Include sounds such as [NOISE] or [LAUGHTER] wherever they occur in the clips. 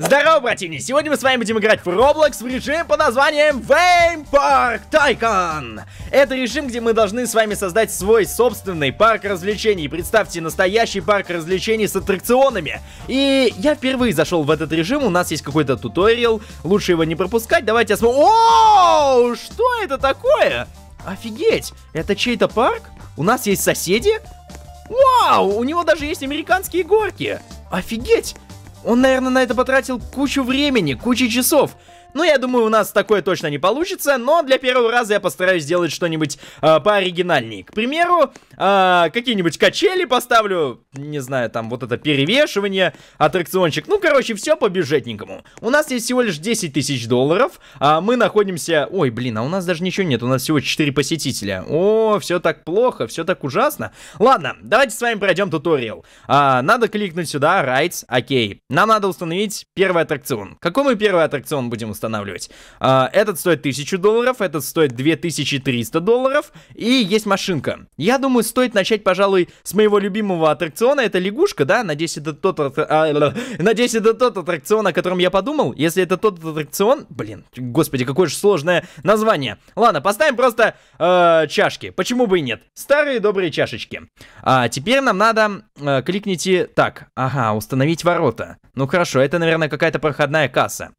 Здорово, братья! Сегодня мы с вами будем играть в Roblox в режим под названием Vame Park Tycoon. Это режим, где мы должны с вами создать свой собственный парк развлечений. Представьте, настоящий парк развлечений с аттракционами. И я впервые зашел в этот режим, у нас есть какой-то туториал, лучше его не пропускать. Давайте осмотрим... О, что это такое? Офигеть, это чей-то парк? У нас есть соседи? Вау, у него даже есть американские горки. Офигеть! Он, наверное, на это потратил кучу времени, кучу часов. Ну, я думаю, у нас такое точно не получится, но для первого раза я постараюсь сделать что-нибудь э, пооригинальнее. К примеру, э, какие-нибудь качели поставлю, не знаю, там вот это перевешивание, аттракциончик. Ну, короче, все по бюджетненькому. У нас есть всего лишь 10 тысяч долларов, а мы находимся... Ой, блин, а у нас даже ничего нет, у нас всего 4 посетителя. О, все так плохо, все так ужасно. Ладно, давайте с вами пройдем туториал. А, надо кликнуть сюда, Rides, окей. Нам надо установить первый аттракцион. Какой мы первый аттракцион будем устанавливать. А, этот стоит 1000 долларов, этот стоит 2300 долларов, и есть машинка. Я думаю, стоит начать, пожалуй, с моего любимого аттракциона, это лягушка, да? Надеюсь, это тот, а, надеюсь, это тот аттракцион, о котором я подумал. Если это тот аттракцион... Блин, господи, какое же сложное название. Ладно, поставим просто а, чашки. Почему бы и нет? Старые добрые чашечки. А теперь нам надо... кликните... Так, ага, установить ворота. Ну хорошо, это, наверное, какая-то проходная касса.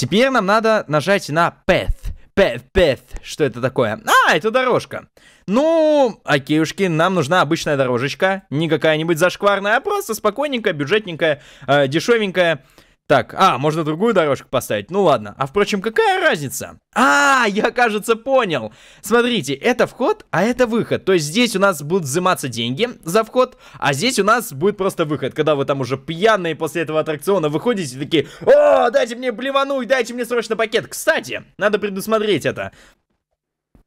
Теперь нам надо нажать на Path. Path, path. Что это такое? А, это дорожка. Ну, окейушки, нам нужна обычная дорожечка. Не какая-нибудь зашкварная, а просто спокойненькая, бюджетненькая, э, дешевенькая. Так, а, можно другую дорожку поставить? Ну ладно. А впрочем, какая разница? А, я, кажется, понял. Смотрите, это вход, а это выход. То есть здесь у нас будут взиматься деньги за вход, а здесь у нас будет просто выход. Когда вы там уже пьяные после этого аттракциона выходите, такие, о, дайте мне блевануть, дайте мне срочно пакет. Кстати, надо предусмотреть это.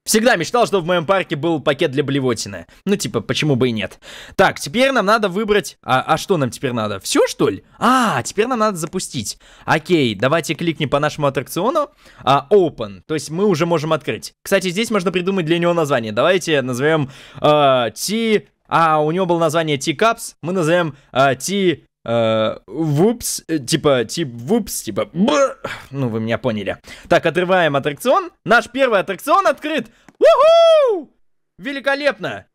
Всегда мечтал, что в моем парке был пакет для блевотины. Ну, типа, почему бы и нет. Так, теперь нам надо выбрать... А, а что нам теперь надо? Все, что ли? А, теперь нам надо запустить. Окей, давайте кликнем по нашему аттракциону. А, open, то есть мы уже можем открыть. Кстати, здесь можно придумать для него название. Давайте назовем а, T... А, у него было название T-Cups. Мы назовем а, T вупс, типа, тип, вупс, типа, ну вы меня поняли. Так, отрываем аттракцион. Наш первый аттракцион открыт. Уху! Великолепно!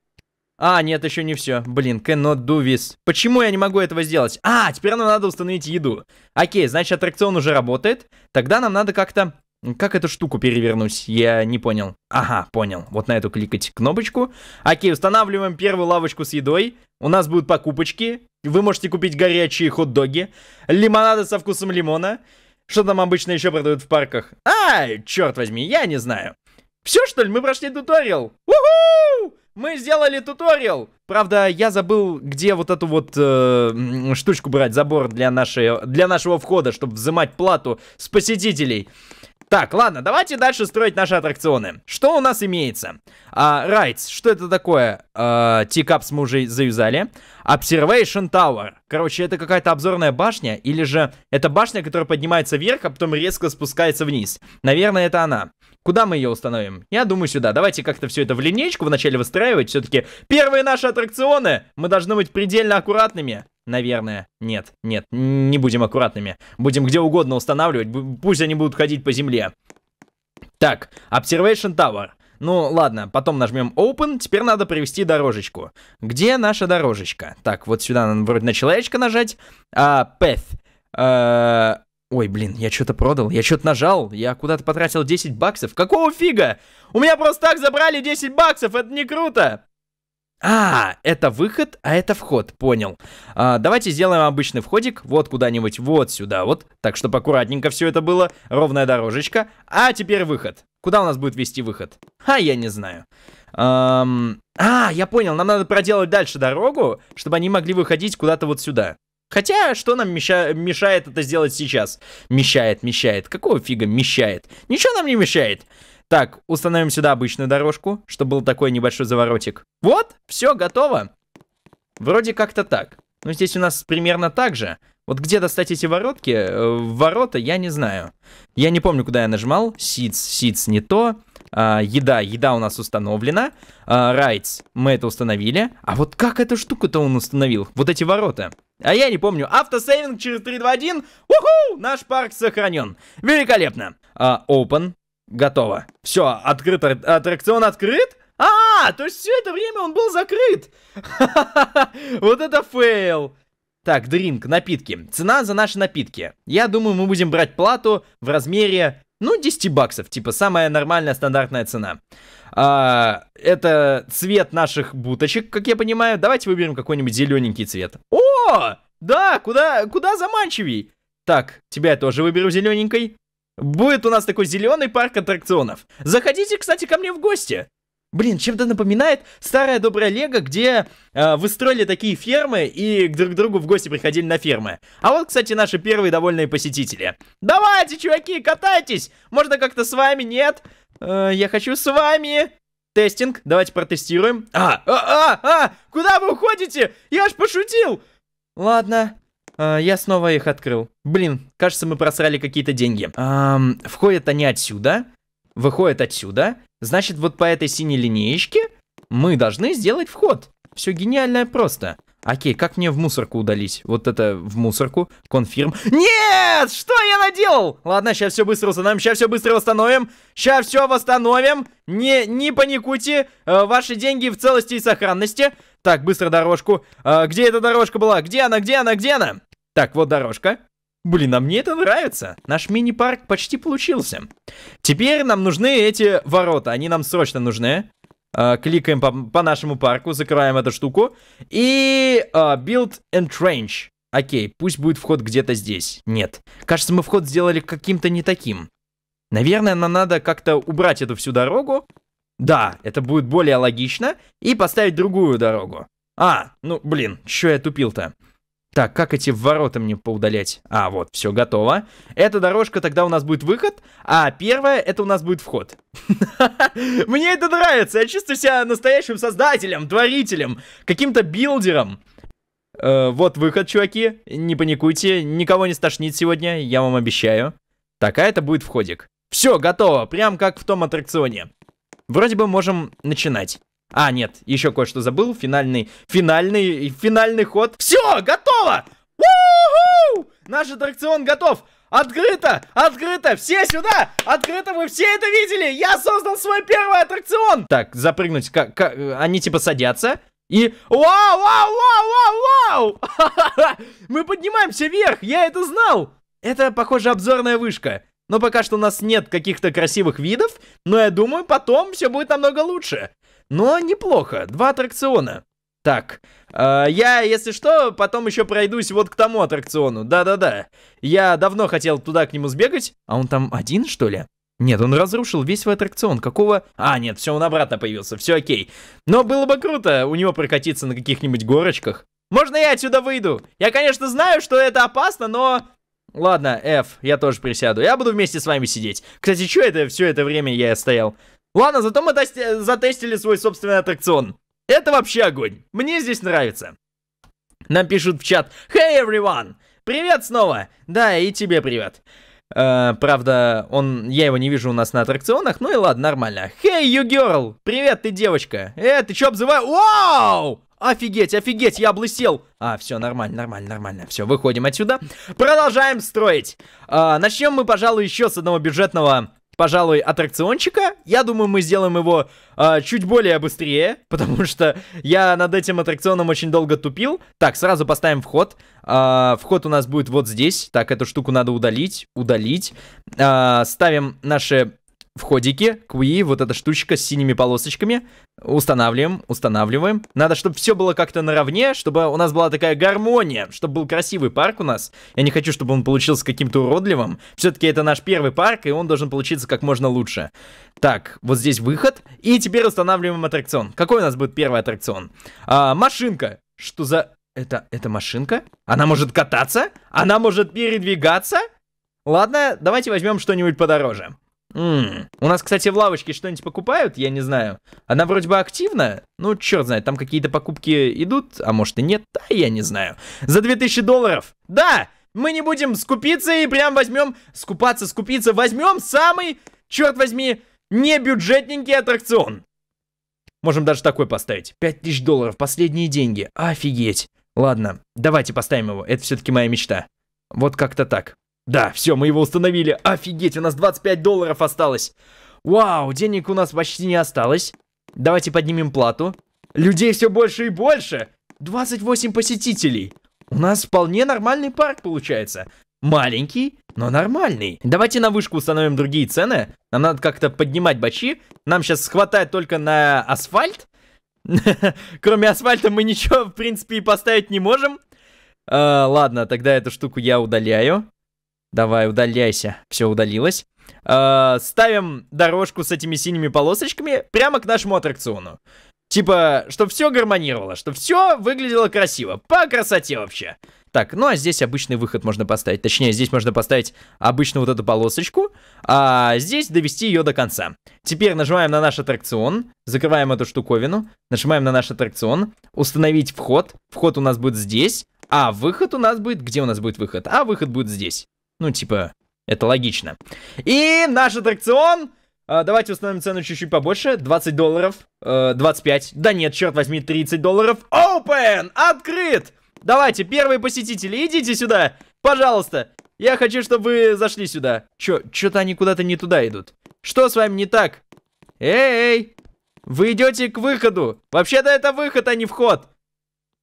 А, нет, еще не все. Блин, cannot do this. Почему я не могу этого сделать? А, теперь нам надо установить еду. Окей, значит, аттракцион уже работает. Тогда нам надо как-то как эту штуку перевернуть? Я не понял. Ага, понял. Вот на эту кликать кнопочку. Окей, устанавливаем первую лавочку с едой. У нас будут покупочки. Вы можете купить горячие хот-доги. Лимонады со вкусом лимона. Что там обычно еще продают в парках? Ай, черт возьми, я не знаю. Все, что ли, мы прошли туториал? Уху! Мы сделали туториал! Правда, я забыл, где вот эту вот э, штучку брать, забор для, нашей, для нашего входа, чтобы взимать плату с посетителей. Так, ладно, давайте дальше строить наши аттракционы. Что у нас имеется? А, Райтс, а, что это такое? Тикапс а, мы уже завязали. Observation Tower. Короче, это какая-то обзорная башня, или же это башня, которая поднимается вверх, а потом резко спускается вниз. Наверное, это она. Куда мы ее установим? Я думаю, сюда. Давайте как-то все это в линейку вначале выстраивать. Все-таки первые наши аттракционы. Мы должны быть предельно аккуратными. Наверное. Нет, нет, не будем аккуратными. Будем где угодно устанавливать. Пусть они будут ходить по земле. Так, Observation Tower. Ну, ладно, потом нажмем Open, теперь надо привести дорожечку. Где наша дорожечка? Так, вот сюда надо вроде на человечка нажать. А, path. А, Ой, блин, я что-то продал, я что-то нажал, я куда-то потратил 10 баксов. Какого фига? У меня просто так забрали 10 баксов, это не круто! А, это выход, а это вход, понял. А, давайте сделаем обычный входик, вот куда-нибудь, вот сюда вот. Так, чтобы аккуратненько все это было, ровная дорожечка. А теперь выход. Куда у нас будет вести выход? А, я не знаю. Эм... А, я понял, нам надо проделать дальше дорогу, чтобы они могли выходить куда-то вот сюда. Хотя, что нам меша- мешает это сделать сейчас? Мешает, мешает. Какого фига мешает? Ничего нам не мешает. Так, установим сюда обычную дорожку, чтобы был такой небольшой заворотик. Вот, все, готово. Вроде как-то так. Ну, здесь у нас примерно так же. Вот где достать эти воротки, э, ворота, я не знаю. Я не помню, куда я нажимал. Сидс, сидс, не то. А, еда, еда у нас установлена. А, райтс, мы это установили. А вот как эту штуку-то он установил? Вот эти ворота. А я не помню. Автосейвинг через 3, 2, 1. Уху! Наш парк сохранен. Великолепно. А, open. Готово. Все, открыт. Аттракцион открыт? А, то есть все это время он был закрыт. [LAUGHS] Вот это фейл. Так, дринк, напитки. Цена за наши напитки. Я думаю, мы будем брать плату в размере ну, 10 баксов, типа, самая нормальная стандартная цена. А, это цвет наших буточек, как я понимаю. Давайте выберем какой-нибудь зелененький цвет. О, да, куда, куда заманчивей. Так, тебя я тоже выберу зелененькой. Будет у нас такой зеленый парк аттракционов. Заходите, кстати, ко мне в гости. Блин, чем-то напоминает старая добрая Лего, где э, вы такие фермы и друг к другу в гости приходили на фермы. А вот, кстати, наши первые довольные посетители. Давайте, чуваки, катайтесь! Можно как-то с вами, нет? Э, я хочу с вами... Тестинг, давайте протестируем. А, а, а, а! Куда вы уходите? Я ж пошутил! Ладно, э, я снова их открыл. Блин, кажется, мы просрали какие-то деньги. Эм, входят они отсюда выходит отсюда, значит вот по этой синей линеечке мы должны сделать вход. Все гениальное просто. Окей, как мне в мусорку удалить? Вот это в мусорку. Конфирм. Нет! Что я наделал? Ладно, сейчас все быстро установим. Сейчас все быстро восстановим. Сейчас все восстановим. Не, не паникуйте. Э, ваши деньги в целости и сохранности. Так, быстро дорожку. Э, где эта дорожка была? Где она? Где она? Где она? Так, вот дорожка. Блин, а мне это нравится. Наш мини-парк почти получился. Теперь нам нужны эти ворота. Они нам срочно нужны. Uh, кликаем по, по нашему парку, закрываем эту штуку. И uh, build and range. Окей, пусть будет вход где-то здесь. Нет. Кажется, мы вход сделали каким-то не таким. Наверное, нам надо как-то убрать эту всю дорогу. Да, это будет более логично. И поставить другую дорогу. А, ну, блин, что я тупил-то? Так, как эти ворота мне поудалять? А, вот, все готово. Эта дорожка, тогда у нас будет выход, а первая, это у нас будет вход. [LAUGHS] Мне это нравится, я чувствую себя настоящим создателем, творителем, каким-то билдером. Э, вот выход, чуваки, не паникуйте, никого не стошнит сегодня, я вам обещаю. Так, а это будет входик. Все, готово, прям как в том аттракционе. Вроде бы можем начинать. А, нет, еще кое-что забыл. Финальный, финальный, финальный ход. Все, готово! Наш аттракцион готов! Открыто! Открыто! Все сюда! Открыто! Вы все это видели! Я создал свой первый аттракцион! Так, запрыгнуть. Как, как, они типа садятся. И... Вау, вау, вау, вау, вау! [LAUGHS] Мы поднимаемся вверх! Я это знал! Это, похоже, обзорная вышка. Но пока что у нас нет каких-то красивых видов, но я думаю, потом все будет намного лучше но неплохо. Два аттракциона. Так, э, я, если что, потом еще пройдусь вот к тому аттракциону. Да-да-да. Я давно хотел туда к нему сбегать. А он там один, что ли? Нет, он разрушил весь свой аттракцион. Какого... А, нет, все, он обратно появился. Все окей. Но было бы круто у него прокатиться на каких-нибудь горочках. Можно я отсюда выйду? Я, конечно, знаю, что это опасно, но... Ладно, F, я тоже присяду. Я буду вместе с вами сидеть. Кстати, что это все это время я стоял? Ладно, зато мы затестили свой собственный аттракцион. Это вообще огонь. Мне здесь нравится. Нам пишут в чат. Hey, everyone! Привет снова! Да, и тебе привет. Э, правда, он, я его не вижу у нас на аттракционах, ну и ладно, нормально. Hey, you girl! Привет, ты девочка! Э, ты чё обзываешь? Вау! Офигеть, офигеть, я облысел. А, все, нормально, нормально, нормально. Все, выходим отсюда. Продолжаем строить. А, э, начнем мы, пожалуй, еще с одного бюджетного пожалуй, аттракциончика. Я думаю, мы сделаем его э, чуть более быстрее, [LAUGHS] потому что я над этим аттракционом очень долго тупил. Так, сразу поставим вход. Э, вход у нас будет вот здесь. Так, эту штуку надо удалить. Удалить. Э, ставим наши в ходике, QE, вот эта штучка с синими полосочками. Устанавливаем, устанавливаем. Надо, чтобы все было как-то наравне, чтобы у нас была такая гармония, чтобы был красивый парк у нас. Я не хочу, чтобы он получился каким-то уродливым. Все-таки это наш первый парк, и он должен получиться как можно лучше. Так, вот здесь выход. И теперь устанавливаем аттракцион. Какой у нас будет первый аттракцион? А, машинка. Что за... Это, это машинка? Она может кататься? Она может передвигаться? Ладно, давайте возьмем что-нибудь подороже. М-м. У нас, кстати, в лавочке что-нибудь покупают, я не знаю. Она вроде бы активна. Ну, черт знает, там какие-то покупки идут, а может и нет, Да я не знаю. За 2000 долларов. Да! Мы не будем скупиться и прям возьмем, скупаться, скупиться, возьмем самый, черт возьми, не бюджетненький аттракцион. Можем даже такой поставить. 5000 долларов, последние деньги. Офигеть. Ладно, давайте поставим его, это все-таки моя мечта. Вот как-то так. Да, все, мы его установили. Офигеть, у нас 25 долларов осталось. Вау, денег у нас почти не осталось. Давайте поднимем плату. Людей все больше и больше. 28 посетителей. У нас вполне нормальный парк получается. Маленький, но нормальный. Давайте на вышку установим другие цены. Нам надо как-то поднимать бачи. Нам сейчас хватает только на асфальт. [LAUGHS] Кроме асфальта мы ничего, в принципе, и поставить не можем. А, ладно, тогда эту штуку я удаляю. Давай, удаляйся. Все удалилось. Э, ставим дорожку с этими синими полосочками прямо к нашему аттракциону. Типа, чтобы все гармонировало, чтобы все выглядело красиво. По красоте вообще. Так, ну а здесь обычный выход можно поставить. Точнее, здесь можно поставить обычную вот эту полосочку, а здесь довести ее до конца. Теперь нажимаем на наш аттракцион, закрываем эту штуковину, нажимаем на наш аттракцион, установить вход. Вход у нас будет здесь, а выход у нас будет... Где у нас будет выход? А выход будет здесь. Ну, типа, это логично. И наш аттракцион... А, давайте установим цену чуть-чуть побольше. 20 долларов. Э, 25. Да нет, черт возьми, 30 долларов. Open! Открыт! Давайте, первые посетители, идите сюда. Пожалуйста. Я хочу, чтобы вы зашли сюда. Чё, чё-то они куда-то не туда идут. Что с вами не так? Эй! Вы идете к выходу. Вообще-то это выход, а не вход.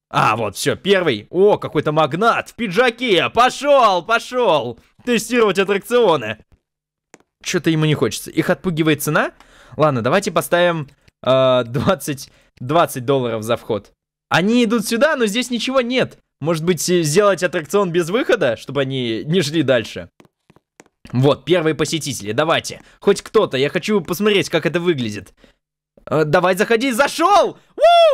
А, вот, все, первый. О, какой-то магнат в пиджаке. Пошел, пошел. Тестировать аттракционы. Что-то ему не хочется. Их отпугивает цена? Ладно, давайте поставим э, 20, 20 долларов за вход. Они идут сюда, но здесь ничего нет. Может быть, э, сделать аттракцион без выхода, чтобы они не шли дальше? Вот, первые посетители, давайте. Хоть кто-то, я хочу посмотреть, как это выглядит. Э, давай, заходи, зашел!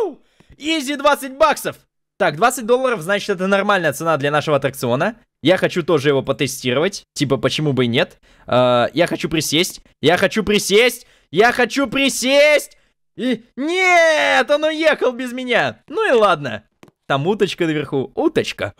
Вуу! Изи 20 баксов! Так, 20 долларов, значит, это нормальная цена для нашего аттракциона. Я хочу тоже его потестировать. Типа, почему бы и нет? Э, я хочу присесть. Я хочу присесть! Я хочу присесть! И... Нет! Он уехал без меня! Ну и ладно. Там уточка наверху. Уточка.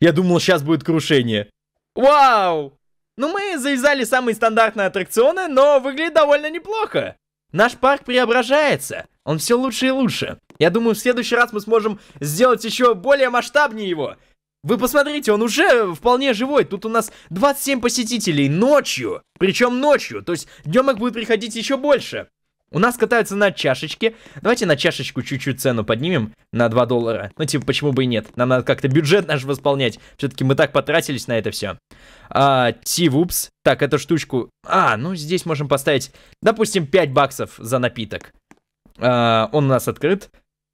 Я думал, сейчас будет крушение. Вау! Ну, мы завязали самые стандартные аттракционы, но выглядит довольно неплохо. Наш парк преображается. Он все лучше и лучше. Я думаю, в следующий раз мы сможем сделать еще более масштабнее его. Вы посмотрите, он уже вполне живой. Тут у нас 27 посетителей ночью. Причем ночью. То есть днем их будет приходить еще больше. У нас катаются на чашечке. Давайте на чашечку чуть-чуть цену поднимем на 2 доллара. Ну, типа, почему бы и нет? Нам надо как-то бюджет наш восполнять. Все-таки мы так потратились на это все. А, Тивупс. Так, эту штучку... А, ну, здесь можем поставить, допустим, 5 баксов за напиток. А, он у нас открыт.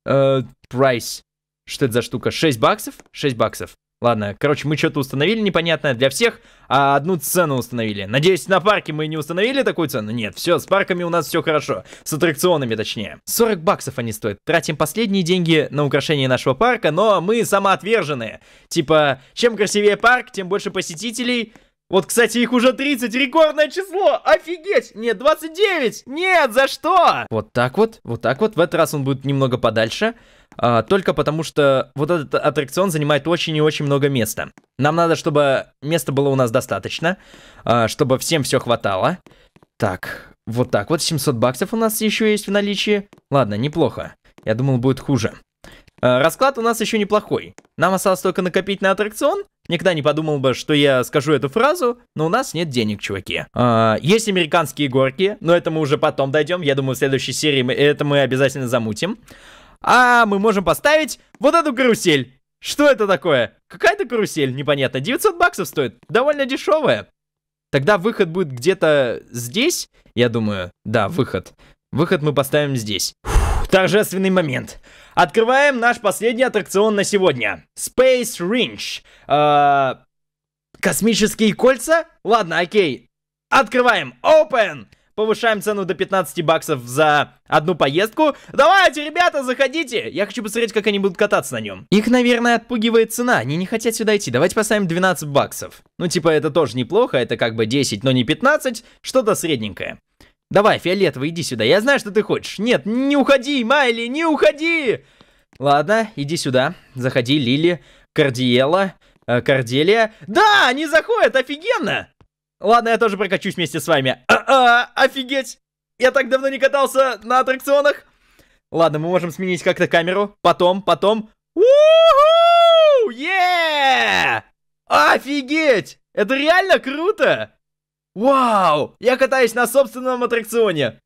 Э, прайс. Что это за штука? 6 баксов? 6 баксов. Ладно, короче, мы что-то установили непонятное для всех, а одну цену установили. Надеюсь, на парке мы не установили такую цену? Нет, все, с парками у нас все хорошо. С аттракционами, точнее. 40 баксов они стоят. Тратим последние деньги на украшение нашего парка, но мы самоотверженные. Типа, чем красивее парк, тем больше посетителей... Вот, кстати, их уже 30, рекордное число, офигеть, нет, 29, нет, за что? Вот так вот, вот так вот, в этот раз он будет немного подальше, а, только потому что вот этот аттракцион занимает очень и очень много места. Нам надо, чтобы места было у нас достаточно, а, чтобы всем все хватало. Так, вот так вот, 700 баксов у нас еще есть в наличии. Ладно, неплохо. Я думал, будет хуже. А, расклад у нас еще неплохой. Нам осталось только накопить на аттракцион. Никогда не подумал бы, что я скажу эту фразу, но у нас нет денег, чуваки. А, есть американские горки, но это мы уже потом дойдем. Я думаю, в следующей серии мы, это мы обязательно замутим. А мы можем поставить вот эту карусель. Что это такое? Какая-то карусель, непонятно. 900 баксов стоит, довольно дешевая. Тогда выход будет где-то здесь, я думаю. Да, выход. Выход мы поставим здесь. Фух, торжественный момент. Открываем наш последний аттракцион на сегодня. Space Range. Э -э космические кольца? Ладно, окей. Открываем. Open! повышаем цену до 15 баксов за одну поездку. Давайте, ребята, заходите! Я хочу посмотреть, как они будут кататься на нем. Их, наверное, отпугивает цена, они не хотят сюда идти. Давайте поставим 12 баксов. Ну, типа, это тоже неплохо, это как бы 10, но не 15, что-то средненькое. Давай, фиолетовый, иди сюда, я знаю, что ты хочешь. Нет, не уходи, Майли, не уходи! Ладно, иди сюда, заходи, Лили, Кардиела, э, Корделия. Да, они заходят, офигенно! Ладно, я тоже прокачусь вместе с вами. А -а -а, офигеть! Я так давно не катался на аттракционах. Ладно, мы можем сменить как-то камеру. Потом, потом. У-ху! Yeah! Офигеть! Это реально круто! Вау! Я катаюсь на собственном аттракционе.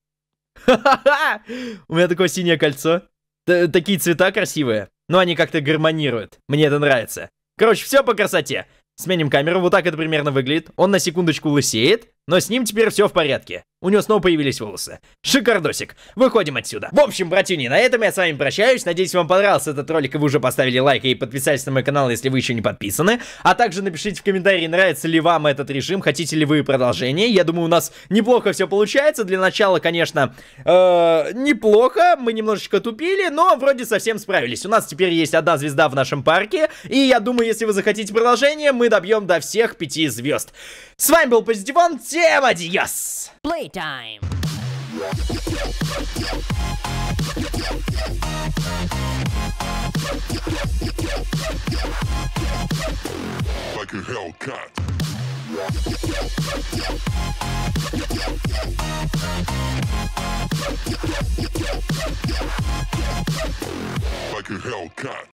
Ха-ха-ха! У меня такое синее кольцо. Т Такие цвета красивые. Но они как-то гармонируют. Мне это нравится. Короче, все по красоте. Сменим камеру, вот так это примерно выглядит. Он на секундочку лысеет, но с ним теперь все в порядке. У него снова появились волосы. Шикардосик. Выходим отсюда. В общем, братюни, на этом я с вами прощаюсь. Надеюсь, вам понравился этот ролик, и вы уже поставили лайк и подписались на мой канал, если вы еще не подписаны. А также напишите в комментарии, нравится ли вам этот режим, хотите ли вы продолжение. Я думаю, у нас неплохо все получается. Для начала, конечно, э -э неплохо. Мы немножечко тупили, но вроде совсем справились. У нас теперь есть одна звезда в нашем парке. И я думаю, если вы захотите продолжение, мы добьем до всех пяти звезд. С вами был Позитиван. Всем адьос! Play time. Like a Hellcat. Like a Hellcat.